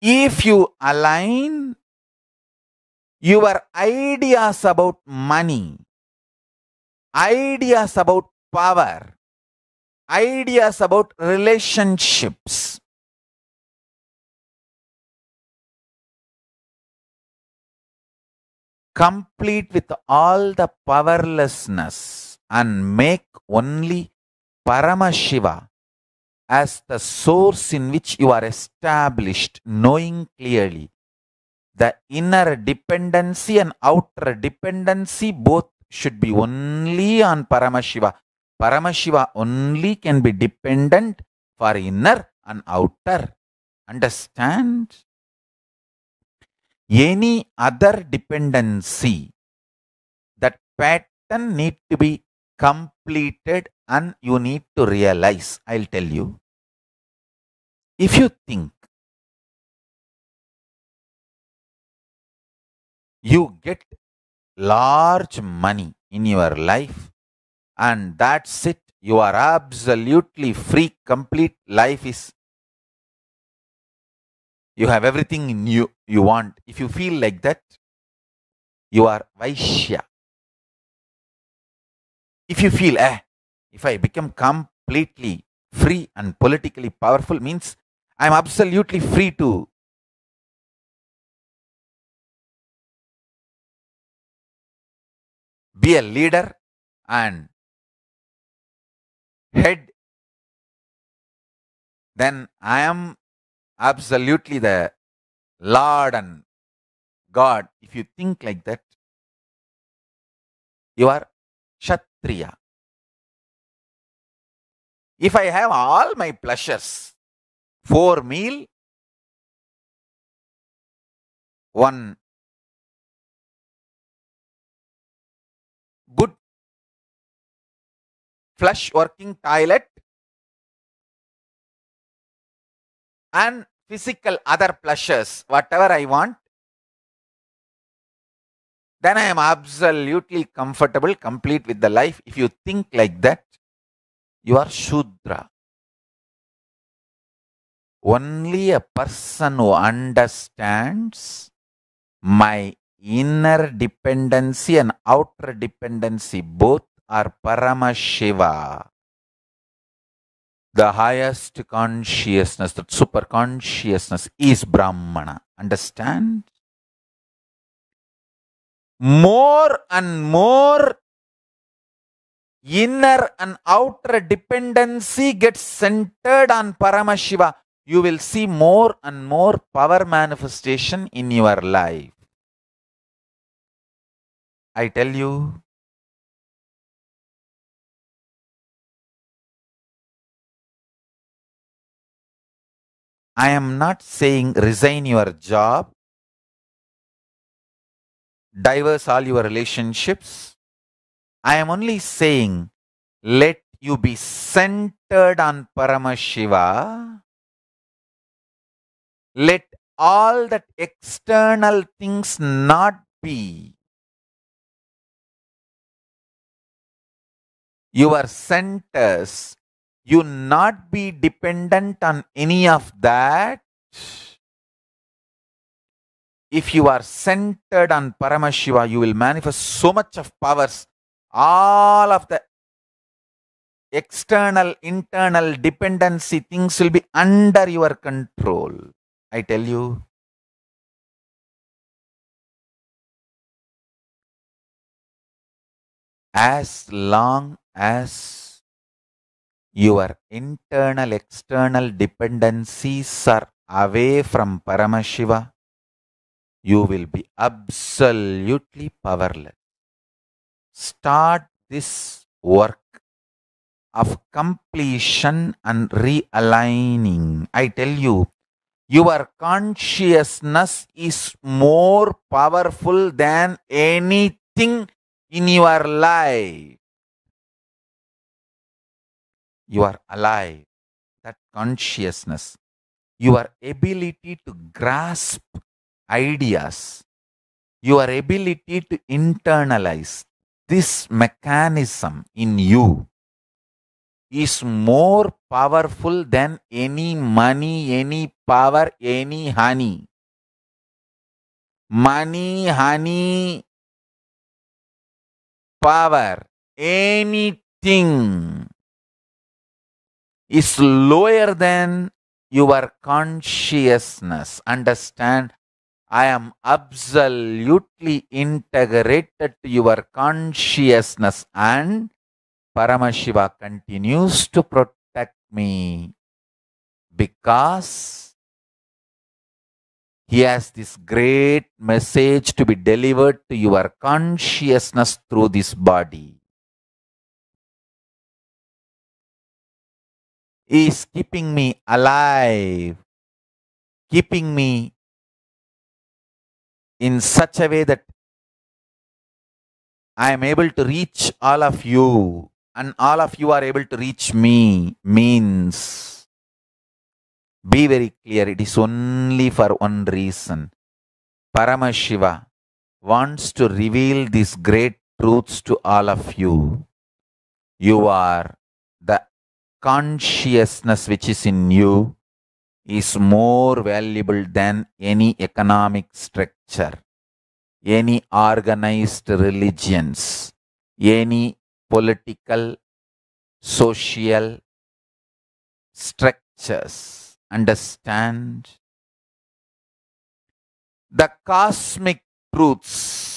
If you align your ideas about money, ideas about power, ideas about relationships, complete with all the powerlessness and make only Paramashiva as the source in which you are established, knowing clearly the inner dependency and outer dependency both should be only on Paramashiva. Paramashiva only can be dependent for inner and outer. Understand? Any other dependency, that pattern need to be completed and you need to realize. I'll tell you. If you think you get large money in your life and that's it, you are absolutely free, complete life is. You have everything you, you want. If you feel like that, you are Vaishya. If you feel, eh, if I become completely free and politically powerful means I'm absolutely free to be a leader and head, then I am absolutely the Lord and God. If you think like that, you are shut. Kriya. If I have all my pleasures, four meal, one good flush working toilet and physical other pleasures, whatever I want, then I am absolutely comfortable, complete with the life. If you think like that, you are Shudra. Only a person who understands my inner dependency and outer dependency, both are Paramashiva, The highest consciousness, that super consciousness, is Brahmana. Understand? more and more inner and outer dependency gets centered on Paramashiva, you will see more and more power manifestation in your life. I tell you, I am not saying resign your job diverse all your relationships. I am only saying, let you be centered on Paramashiva. Let all that external things not be your centers. You not be dependent on any of that if you are centered on Paramashiva, you will manifest so much of powers. All of the external, internal dependency things will be under your control. I tell you. As long as your internal, external dependencies are away from Paramashiva, you will be absolutely powerless. Start this work of completion and realigning. I tell you, your consciousness is more powerful than anything in your life. You are alive. That consciousness, your ability to grasp ideas, your ability to internalize this mechanism in you is more powerful than any money, any power, any honey. Money, honey, power, anything is lower than your consciousness. Understand I am absolutely integrated to your consciousness and Paramashiva continues to protect me because he has this great message to be delivered to your consciousness through this body. He is keeping me alive, keeping me in such a way that I am able to reach all of you and all of you are able to reach me means be very clear. It is only for one reason. Paramashiva wants to reveal these great truths to all of you. You are the consciousness which is in you is more valuable than any economic structure, any organized religions, any political, social structures. Understand? The cosmic truths